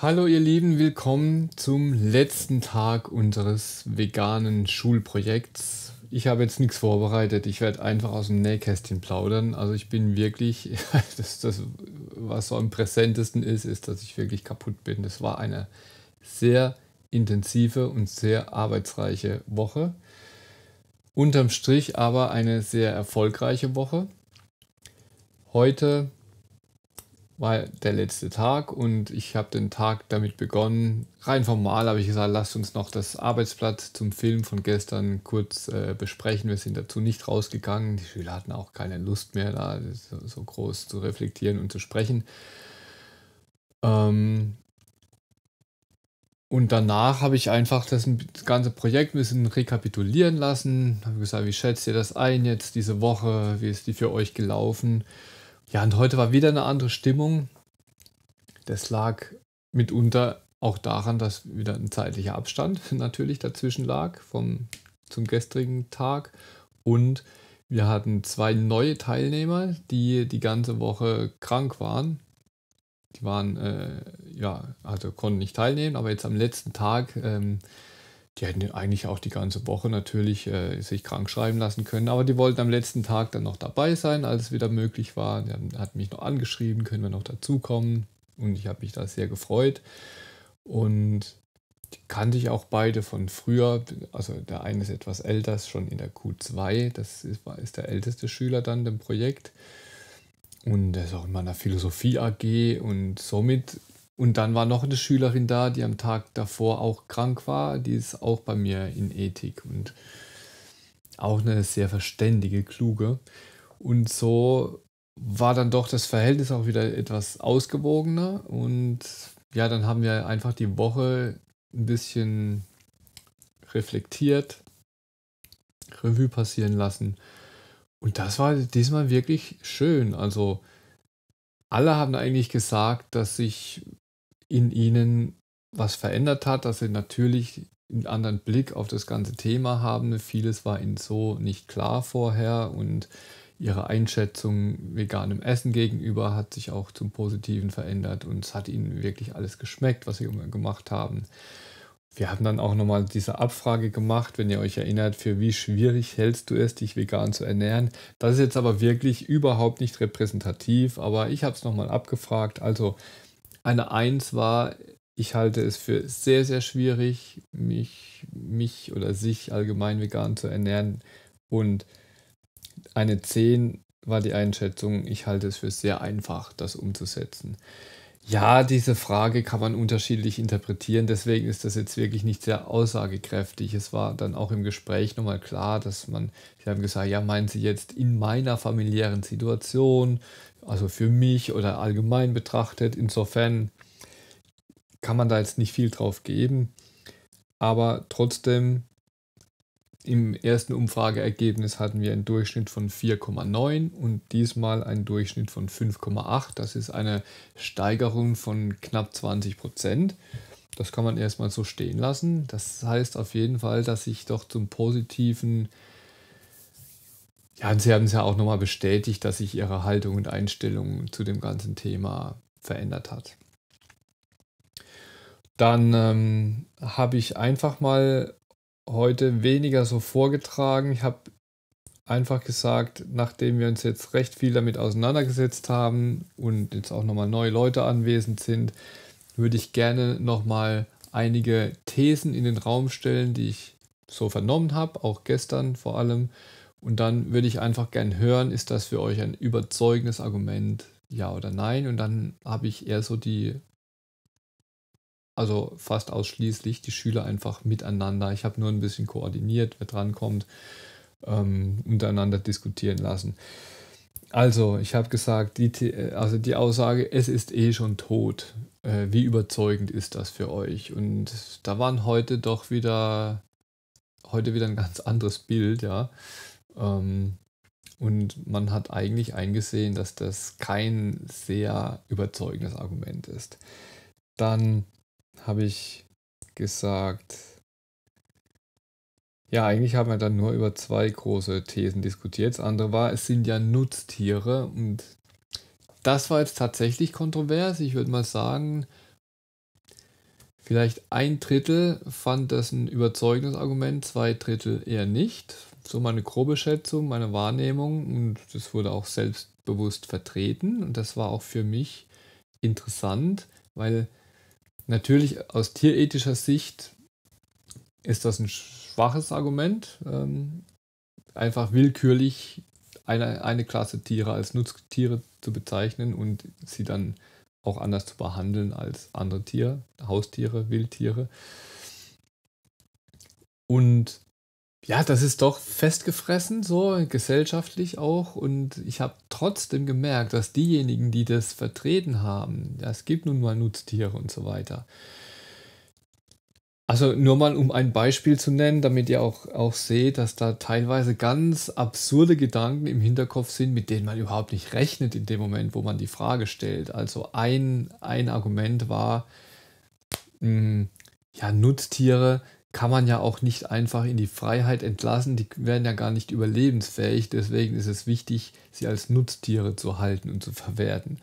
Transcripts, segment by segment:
Hallo ihr Lieben, willkommen zum letzten Tag unseres veganen Schulprojekts. Ich habe jetzt nichts vorbereitet, ich werde einfach aus dem Nähkästchen plaudern. Also ich bin wirklich, das, das, was so am präsentesten ist, ist, dass ich wirklich kaputt bin. Das war eine sehr intensive und sehr arbeitsreiche Woche. Unterm Strich aber eine sehr erfolgreiche Woche. Heute war der letzte Tag und ich habe den Tag damit begonnen. Rein formal habe ich gesagt, lasst uns noch das Arbeitsblatt zum Film von gestern kurz äh, besprechen. Wir sind dazu nicht rausgegangen. Die Schüler hatten auch keine Lust mehr, da so, so groß zu reflektieren und zu sprechen. Ähm und danach habe ich einfach das ganze Projekt ein bisschen rekapitulieren lassen. Habe gesagt, wie schätzt ihr das ein jetzt diese Woche? Wie ist die für euch gelaufen? Ja, und heute war wieder eine andere Stimmung. Das lag mitunter auch daran, dass wieder ein zeitlicher Abstand natürlich dazwischen lag vom, zum gestrigen Tag. Und wir hatten zwei neue Teilnehmer, die die ganze Woche krank waren. Die waren, äh, ja, also konnten nicht teilnehmen, aber jetzt am letzten Tag ähm, die hätten eigentlich auch die ganze Woche natürlich äh, sich krank schreiben lassen können, aber die wollten am letzten Tag dann noch dabei sein, als es wieder möglich war. Der hat mich noch angeschrieben, können wir noch dazukommen. Und ich habe mich da sehr gefreut. Und die kannte ich auch beide von früher. Also der eine ist etwas älter, schon in der Q2. Das ist, ist der älteste Schüler dann dem Projekt. Und er ist auch in meiner Philosophie AG. Und somit und dann war noch eine Schülerin da, die am Tag davor auch krank war. Die ist auch bei mir in Ethik und auch eine sehr verständige, kluge. Und so war dann doch das Verhältnis auch wieder etwas ausgewogener. Und ja, dann haben wir einfach die Woche ein bisschen reflektiert, Revue passieren lassen. Und das war diesmal wirklich schön. Also alle haben eigentlich gesagt, dass ich in ihnen was verändert hat, dass sie natürlich einen anderen Blick auf das ganze Thema haben. Vieles war ihnen so nicht klar vorher und ihre Einschätzung veganem Essen gegenüber hat sich auch zum Positiven verändert und es hat ihnen wirklich alles geschmeckt, was sie gemacht haben. Wir haben dann auch nochmal diese Abfrage gemacht, wenn ihr euch erinnert, für wie schwierig hältst du es, dich vegan zu ernähren. Das ist jetzt aber wirklich überhaupt nicht repräsentativ, aber ich habe es nochmal abgefragt. Also eine Eins war, ich halte es für sehr, sehr schwierig, mich, mich oder sich allgemein vegan zu ernähren. Und eine 10 war die Einschätzung, ich halte es für sehr einfach, das umzusetzen. Ja, diese Frage kann man unterschiedlich interpretieren, deswegen ist das jetzt wirklich nicht sehr aussagekräftig. Es war dann auch im Gespräch nochmal klar, dass man, sie haben gesagt, ja, meinen Sie jetzt in meiner familiären Situation, also für mich oder allgemein betrachtet. Insofern kann man da jetzt nicht viel drauf geben. Aber trotzdem, im ersten Umfrageergebnis hatten wir einen Durchschnitt von 4,9 und diesmal einen Durchschnitt von 5,8. Das ist eine Steigerung von knapp 20 Prozent. Das kann man erstmal so stehen lassen. Das heißt auf jeden Fall, dass sich doch zum positiven ja, und Sie haben es ja auch nochmal bestätigt, dass sich Ihre Haltung und Einstellung zu dem ganzen Thema verändert hat. Dann ähm, habe ich einfach mal heute weniger so vorgetragen. Ich habe einfach gesagt, nachdem wir uns jetzt recht viel damit auseinandergesetzt haben und jetzt auch nochmal neue Leute anwesend sind, würde ich gerne nochmal einige Thesen in den Raum stellen, die ich so vernommen habe, auch gestern vor allem, und dann würde ich einfach gern hören, ist das für euch ein überzeugendes Argument, ja oder nein? Und dann habe ich eher so die, also fast ausschließlich die Schüler einfach miteinander. Ich habe nur ein bisschen koordiniert, wer drankommt, ähm, untereinander diskutieren lassen. Also, ich habe gesagt, die, also die Aussage, es ist eh schon tot. Äh, wie überzeugend ist das für euch? Und da waren heute doch wieder, heute wieder ein ganz anderes Bild, ja. Ähm, und man hat eigentlich eingesehen, dass das kein sehr überzeugendes Argument ist. Dann habe ich gesagt, ja, eigentlich haben wir dann nur über zwei große Thesen diskutiert. Das andere war, es sind ja Nutztiere und das war jetzt tatsächlich kontrovers. Ich würde mal sagen, vielleicht ein Drittel fand das ein überzeugendes Argument, zwei Drittel eher nicht so meine grobe Schätzung, meine Wahrnehmung und das wurde auch selbstbewusst vertreten und das war auch für mich interessant, weil natürlich aus tierethischer Sicht ist das ein schwaches Argument, ähm, einfach willkürlich eine, eine Klasse Tiere als Nutztiere zu bezeichnen und sie dann auch anders zu behandeln als andere Tiere, Haustiere, Wildtiere. Und ja, das ist doch festgefressen, so gesellschaftlich auch. Und ich habe trotzdem gemerkt, dass diejenigen, die das vertreten haben, ja, es gibt nun mal Nutztiere und so weiter. Also nur mal um ein Beispiel zu nennen, damit ihr auch, auch seht, dass da teilweise ganz absurde Gedanken im Hinterkopf sind, mit denen man überhaupt nicht rechnet in dem Moment, wo man die Frage stellt. Also ein, ein Argument war, mh, mm, ja, Nutztiere kann man ja auch nicht einfach in die Freiheit entlassen. Die werden ja gar nicht überlebensfähig. Deswegen ist es wichtig, sie als Nutztiere zu halten und zu verwerten.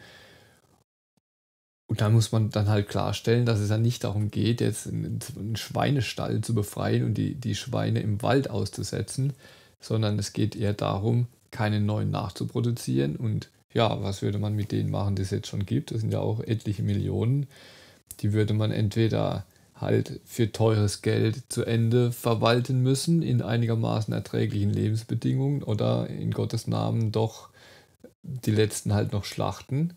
Und da muss man dann halt klarstellen, dass es ja nicht darum geht, jetzt einen Schweinestall zu befreien und die, die Schweine im Wald auszusetzen, sondern es geht eher darum, keine neuen nachzuproduzieren. Und ja, was würde man mit denen machen, die es jetzt schon gibt? Das sind ja auch etliche Millionen. Die würde man entweder halt für teures Geld zu Ende verwalten müssen in einigermaßen erträglichen Lebensbedingungen oder in Gottes Namen doch die letzten halt noch schlachten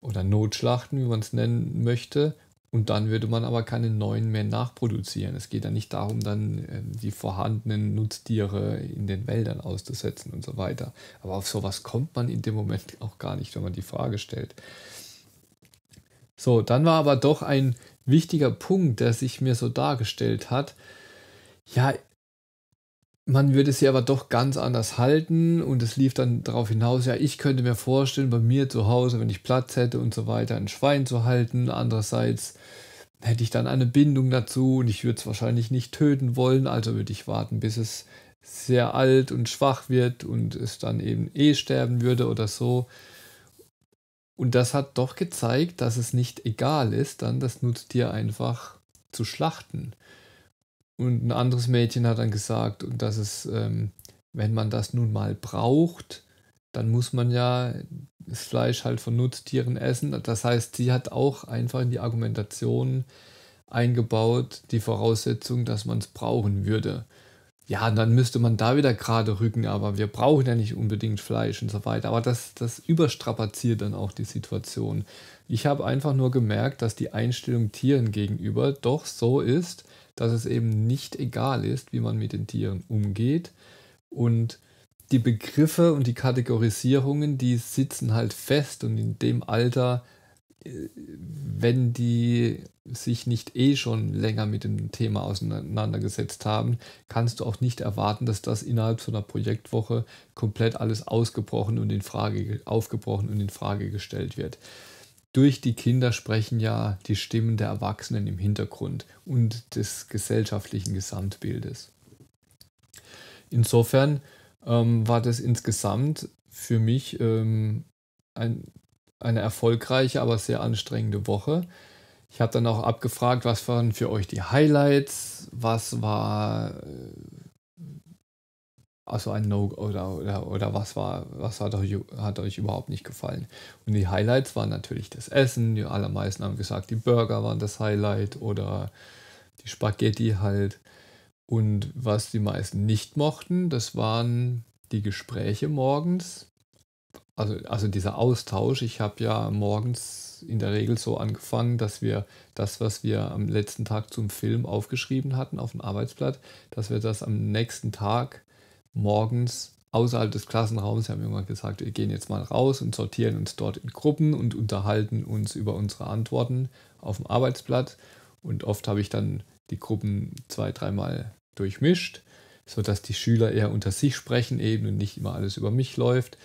oder Notschlachten, wie man es nennen möchte. Und dann würde man aber keine neuen mehr nachproduzieren. Es geht ja nicht darum, dann ähm, die vorhandenen Nutztiere in den Wäldern auszusetzen und so weiter. Aber auf sowas kommt man in dem Moment auch gar nicht, wenn man die Frage stellt. So, dann war aber doch ein wichtiger Punkt, der sich mir so dargestellt hat. Ja, man würde sie aber doch ganz anders halten und es lief dann darauf hinaus, ja, ich könnte mir vorstellen, bei mir zu Hause, wenn ich Platz hätte und so weiter, ein Schwein zu halten. Andererseits hätte ich dann eine Bindung dazu und ich würde es wahrscheinlich nicht töten wollen, also würde ich warten, bis es sehr alt und schwach wird und es dann eben eh sterben würde oder so. Und das hat doch gezeigt, dass es nicht egal ist, dann das Nutztier einfach zu schlachten. Und ein anderes Mädchen hat dann gesagt, und dass es, ähm, wenn man das nun mal braucht, dann muss man ja das Fleisch halt von Nutztieren essen. Das heißt, sie hat auch einfach in die Argumentation eingebaut die Voraussetzung, dass man es brauchen würde. Ja, dann müsste man da wieder gerade rücken, aber wir brauchen ja nicht unbedingt Fleisch und so weiter. Aber das, das überstrapaziert dann auch die Situation. Ich habe einfach nur gemerkt, dass die Einstellung Tieren gegenüber doch so ist, dass es eben nicht egal ist, wie man mit den Tieren umgeht. Und die Begriffe und die Kategorisierungen, die sitzen halt fest und in dem Alter wenn die sich nicht eh schon länger mit dem Thema auseinandergesetzt haben, kannst du auch nicht erwarten, dass das innerhalb so einer Projektwoche komplett alles ausgebrochen und in Frage aufgebrochen und in Frage gestellt wird. Durch die Kinder sprechen ja die Stimmen der Erwachsenen im Hintergrund und des gesellschaftlichen Gesamtbildes. Insofern ähm, war das insgesamt für mich ähm, ein eine erfolgreiche, aber sehr anstrengende Woche. Ich habe dann auch abgefragt, was waren für euch die Highlights, was war äh, also ein No oder, oder, oder was war, was hat euch, hat euch überhaupt nicht gefallen. Und die Highlights waren natürlich das Essen. Die allermeisten haben gesagt, die Burger waren das Highlight oder die Spaghetti halt. Und was die meisten nicht mochten, das waren die Gespräche morgens, also, also dieser Austausch, ich habe ja morgens in der Regel so angefangen, dass wir das, was wir am letzten Tag zum Film aufgeschrieben hatten auf dem Arbeitsblatt, dass wir das am nächsten Tag morgens außerhalb des Klassenraums, wir haben irgendwann gesagt, wir gehen jetzt mal raus und sortieren uns dort in Gruppen und unterhalten uns über unsere Antworten auf dem Arbeitsblatt. Und oft habe ich dann die Gruppen zwei, dreimal durchmischt, sodass die Schüler eher unter sich sprechen eben und nicht immer alles über mich läuft.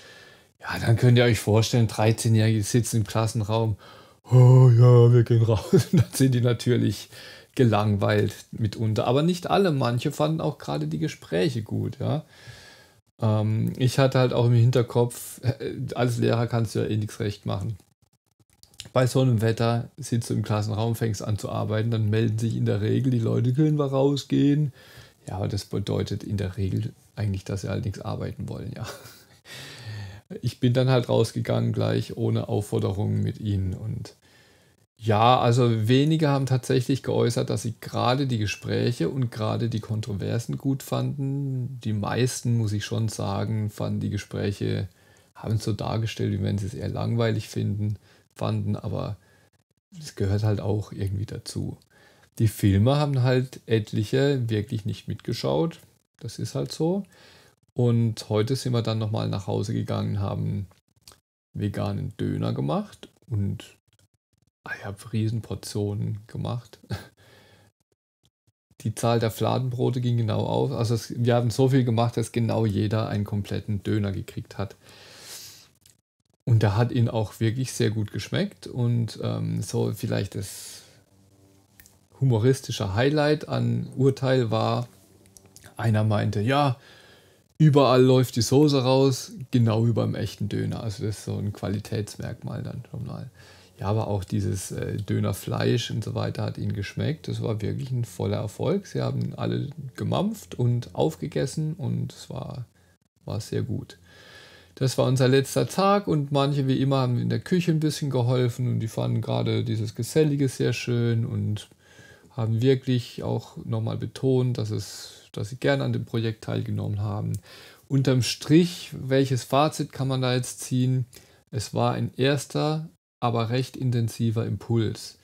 Ja, dann könnt ihr euch vorstellen, 13-Jährige sitzen im Klassenraum. Oh ja, wir gehen raus. dann sind die natürlich gelangweilt mitunter. Aber nicht alle, manche fanden auch gerade die Gespräche gut, ja. Ähm, ich hatte halt auch im Hinterkopf, äh, als Lehrer kannst du ja eh nichts recht machen. Bei so einem Wetter sitzt du im Klassenraum, fängst an zu arbeiten, dann melden sich in der Regel die Leute, können wir rausgehen. Ja, aber das bedeutet in der Regel eigentlich, dass sie halt nichts arbeiten wollen, ja ich bin dann halt rausgegangen gleich ohne Aufforderungen mit ihnen. Und ja, also wenige haben tatsächlich geäußert, dass sie gerade die Gespräche und gerade die Kontroversen gut fanden. Die meisten, muss ich schon sagen, fanden die Gespräche, haben es so dargestellt, wie wenn sie es eher langweilig finden, fanden, aber es gehört halt auch irgendwie dazu. Die Filme haben halt etliche wirklich nicht mitgeschaut. Das ist halt so. Und heute sind wir dann nochmal nach Hause gegangen, haben veganen Döner gemacht und ich ah habe Riesenportionen gemacht. Die Zahl der Fladenbrote ging genau auf. Also es, wir haben so viel gemacht, dass genau jeder einen kompletten Döner gekriegt hat. Und da hat ihn auch wirklich sehr gut geschmeckt. Und ähm, so vielleicht das humoristische Highlight an Urteil war, einer meinte, ja, überall läuft die Soße raus, genau wie beim echten Döner. Also das ist so ein Qualitätsmerkmal dann schon mal. Ja, aber auch dieses äh, Dönerfleisch und so weiter hat ihnen geschmeckt. Das war wirklich ein voller Erfolg. Sie haben alle gemampft und aufgegessen und es war, war sehr gut. Das war unser letzter Tag und manche wie immer haben in der Küche ein bisschen geholfen und die fanden gerade dieses Gesellige sehr schön und haben wirklich auch nochmal betont, dass es dass Sie gerne an dem Projekt teilgenommen haben. Unterm Strich, welches Fazit kann man da jetzt ziehen? Es war ein erster, aber recht intensiver Impuls.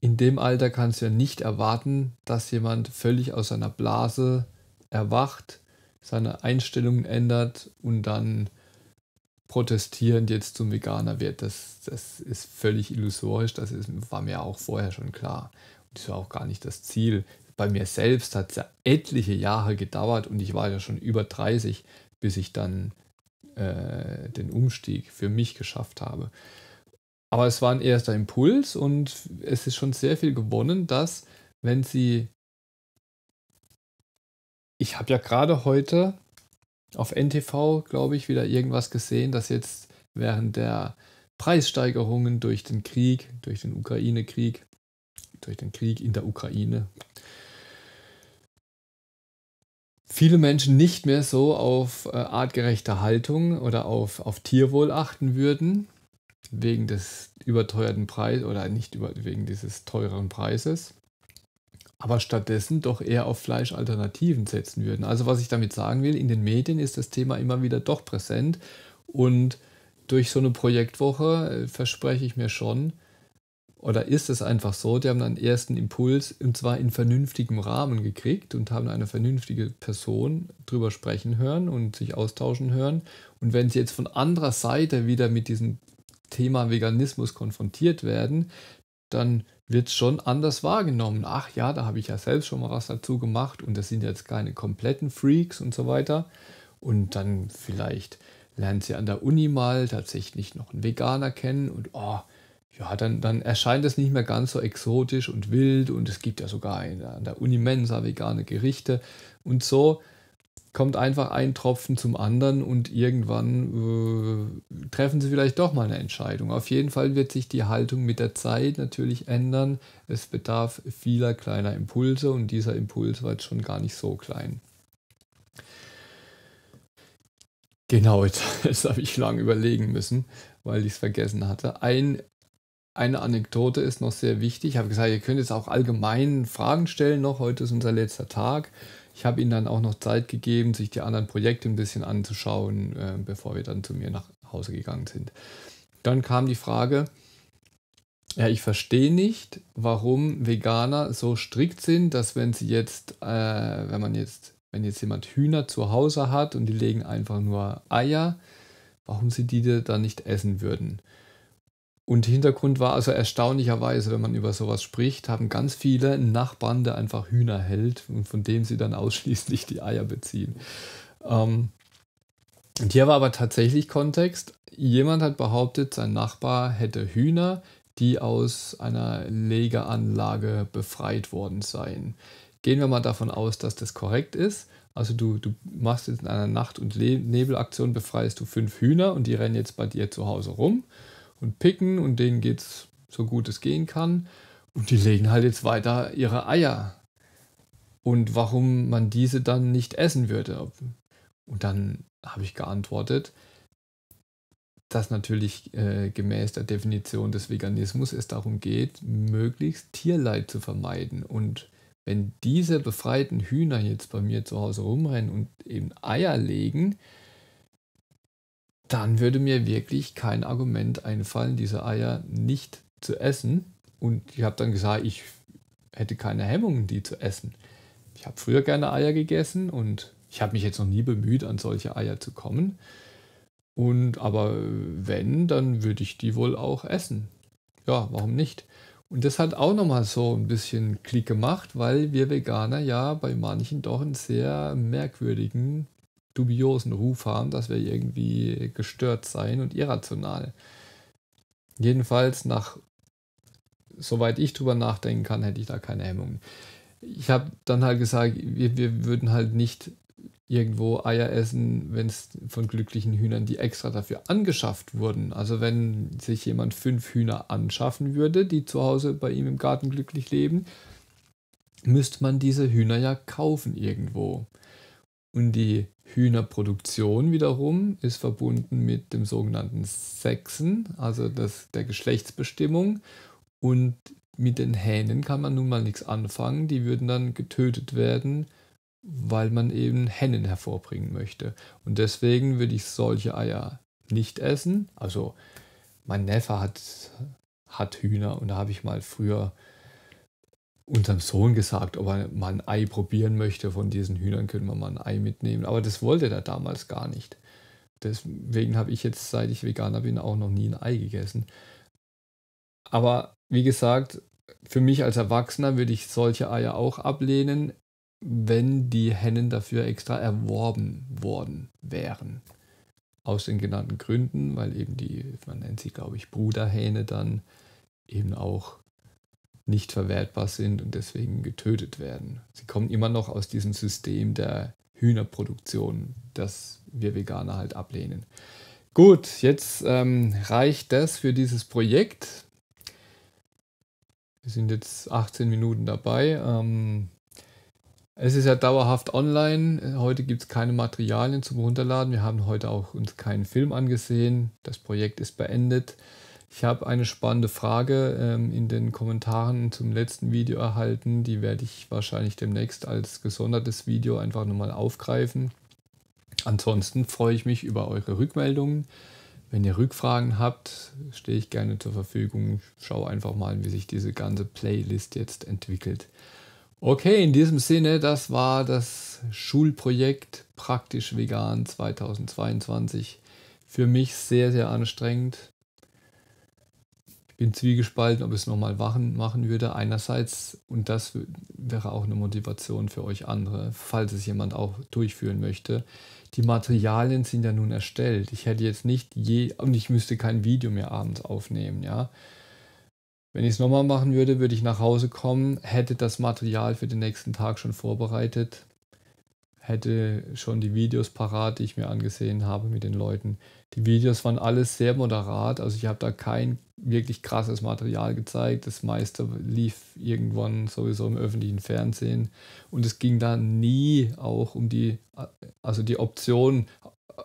In dem Alter kannst du ja nicht erwarten, dass jemand völlig aus seiner Blase erwacht, seine Einstellungen ändert und dann protestierend jetzt zum Veganer wird. Das, das ist völlig illusorisch, das ist, war mir auch vorher schon klar. Und das war auch gar nicht das Ziel bei mir selbst hat es ja etliche Jahre gedauert und ich war ja schon über 30, bis ich dann äh, den Umstieg für mich geschafft habe. Aber es war ein erster Impuls und es ist schon sehr viel gewonnen, dass wenn sie... Ich habe ja gerade heute auf NTV, glaube ich, wieder irgendwas gesehen, dass jetzt während der Preissteigerungen durch den Krieg, durch den Ukraine-Krieg, durch den Krieg in der Ukraine, viele Menschen nicht mehr so auf äh, artgerechte Haltung oder auf, auf Tierwohl achten würden, wegen des überteuerten Preises oder nicht über, wegen dieses teureren Preises, aber stattdessen doch eher auf Fleischalternativen setzen würden. Also was ich damit sagen will, in den Medien ist das Thema immer wieder doch präsent und durch so eine Projektwoche äh, verspreche ich mir schon, oder ist es einfach so, die haben einen ersten Impuls und zwar in vernünftigem Rahmen gekriegt und haben eine vernünftige Person drüber sprechen hören und sich austauschen hören. Und wenn sie jetzt von anderer Seite wieder mit diesem Thema Veganismus konfrontiert werden, dann wird es schon anders wahrgenommen. Ach ja, da habe ich ja selbst schon mal was dazu gemacht und das sind jetzt keine kompletten Freaks und so weiter. Und dann vielleicht lernt sie an der Uni mal tatsächlich noch einen Veganer kennen und oh, ja, dann, dann erscheint es nicht mehr ganz so exotisch und wild und es gibt ja sogar an der Uni Mensa vegane Gerichte und so kommt einfach ein Tropfen zum anderen und irgendwann äh, treffen sie vielleicht doch mal eine Entscheidung. Auf jeden Fall wird sich die Haltung mit der Zeit natürlich ändern. Es bedarf vieler kleiner Impulse und dieser Impuls war jetzt schon gar nicht so klein. Genau, jetzt, jetzt habe ich lang überlegen müssen, weil ich es vergessen hatte. Ein eine Anekdote ist noch sehr wichtig. Ich habe gesagt, ihr könnt jetzt auch allgemein Fragen stellen noch. Heute ist unser letzter Tag. Ich habe ihnen dann auch noch Zeit gegeben, sich die anderen Projekte ein bisschen anzuschauen, äh, bevor wir dann zu mir nach Hause gegangen sind. Dann kam die Frage, ja, ich verstehe nicht, warum Veganer so strikt sind, dass wenn sie jetzt, äh, wenn man jetzt, wenn jetzt jemand Hühner zu Hause hat und die legen einfach nur Eier, warum sie die dann nicht essen würden. Und Hintergrund war also erstaunlicherweise, wenn man über sowas spricht, haben ganz viele Nachbarn, der einfach Hühner hält und von dem sie dann ausschließlich die Eier beziehen. Ähm, und hier war aber tatsächlich Kontext. Jemand hat behauptet, sein Nachbar hätte Hühner, die aus einer Legeanlage befreit worden seien. Gehen wir mal davon aus, dass das korrekt ist. Also du, du machst jetzt in einer Nacht- und Nebelaktion, befreist du fünf Hühner und die rennen jetzt bei dir zu Hause rum und picken und denen geht es so gut es gehen kann. Und die legen halt jetzt weiter ihre Eier. Und warum man diese dann nicht essen würde. Und dann habe ich geantwortet, dass natürlich äh, gemäß der Definition des Veganismus es darum geht, möglichst Tierleid zu vermeiden. Und wenn diese befreiten Hühner jetzt bei mir zu Hause rumrennen und eben Eier legen, dann würde mir wirklich kein Argument einfallen, diese Eier nicht zu essen. Und ich habe dann gesagt, ich hätte keine Hemmungen, die zu essen. Ich habe früher gerne Eier gegessen und ich habe mich jetzt noch nie bemüht, an solche Eier zu kommen. Und aber wenn, dann würde ich die wohl auch essen. Ja, warum nicht? Und das hat auch nochmal so ein bisschen Klick gemacht, weil wir Veganer ja bei manchen doch einen sehr merkwürdigen dubiosen Ruf haben, dass wir irgendwie gestört seien und irrational. Jedenfalls nach, soweit ich drüber nachdenken kann, hätte ich da keine Hemmungen. Ich habe dann halt gesagt, wir, wir würden halt nicht irgendwo Eier essen, wenn es von glücklichen Hühnern, die extra dafür angeschafft wurden. Also wenn sich jemand fünf Hühner anschaffen würde, die zu Hause bei ihm im Garten glücklich leben, müsste man diese Hühner ja kaufen irgendwo. Und die Hühnerproduktion wiederum ist verbunden mit dem sogenannten Sexen, also das, der Geschlechtsbestimmung. Und mit den Hähnen kann man nun mal nichts anfangen. Die würden dann getötet werden, weil man eben Hennen hervorbringen möchte. Und deswegen würde ich solche Eier nicht essen. Also mein Neffe hat, hat Hühner und da habe ich mal früher äh, unserem Sohn gesagt, ob er mal ein Ei probieren möchte. Von diesen Hühnern können wir mal ein Ei mitnehmen. Aber das wollte er damals gar nicht. Deswegen habe ich jetzt, seit ich Veganer bin, auch noch nie ein Ei gegessen. Aber wie gesagt, für mich als Erwachsener würde ich solche Eier auch ablehnen, wenn die Hennen dafür extra erworben worden wären. Aus den genannten Gründen, weil eben die, man nennt sie, glaube ich, Bruderhähne dann eben auch nicht verwertbar sind und deswegen getötet werden. Sie kommen immer noch aus diesem System der Hühnerproduktion, das wir Veganer halt ablehnen. Gut, jetzt ähm, reicht das für dieses Projekt. Wir sind jetzt 18 Minuten dabei. Ähm, es ist ja dauerhaft online. Heute gibt es keine Materialien zum Runterladen. Wir haben heute auch uns keinen Film angesehen. Das Projekt ist beendet. Ich habe eine spannende Frage ähm, in den Kommentaren zum letzten Video erhalten. Die werde ich wahrscheinlich demnächst als gesondertes Video einfach nochmal aufgreifen. Ansonsten freue ich mich über eure Rückmeldungen. Wenn ihr Rückfragen habt, stehe ich gerne zur Verfügung. Schau einfach mal, wie sich diese ganze Playlist jetzt entwickelt. Okay, in diesem Sinne, das war das Schulprojekt Praktisch Vegan 2022. Für mich sehr, sehr anstrengend bin zwiegespalten, ob ich es nochmal machen würde. Einerseits, und das wäre auch eine Motivation für euch andere, falls es jemand auch durchführen möchte. Die Materialien sind ja nun erstellt. Ich hätte jetzt nicht je, und ich müsste kein Video mehr abends aufnehmen, ja. Wenn ich es nochmal machen würde, würde ich nach Hause kommen, hätte das Material für den nächsten Tag schon vorbereitet hätte schon die Videos parat, die ich mir angesehen habe mit den Leuten. Die Videos waren alles sehr moderat, also ich habe da kein wirklich krasses Material gezeigt. Das meiste lief irgendwann sowieso im öffentlichen Fernsehen und es ging da nie auch um die, also die Option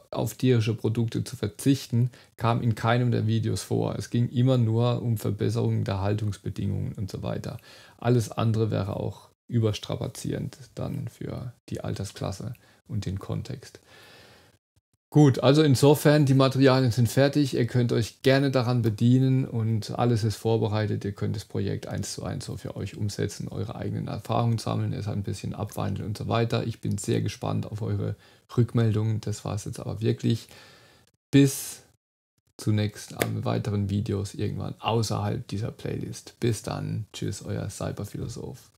auf tierische Produkte zu verzichten, kam in keinem der Videos vor. Es ging immer nur um Verbesserungen der Haltungsbedingungen und so weiter. Alles andere wäre auch überstrapazierend dann für die Altersklasse und den Kontext. Gut, also insofern, die Materialien sind fertig. Ihr könnt euch gerne daran bedienen und alles ist vorbereitet. Ihr könnt das Projekt eins zu eins so für euch umsetzen, eure eigenen Erfahrungen sammeln, es ein bisschen abwandeln und so weiter. Ich bin sehr gespannt auf eure Rückmeldungen. Das war es jetzt aber wirklich. Bis zunächst an weiteren Videos irgendwann außerhalb dieser Playlist. Bis dann. Tschüss, euer Cyberphilosoph.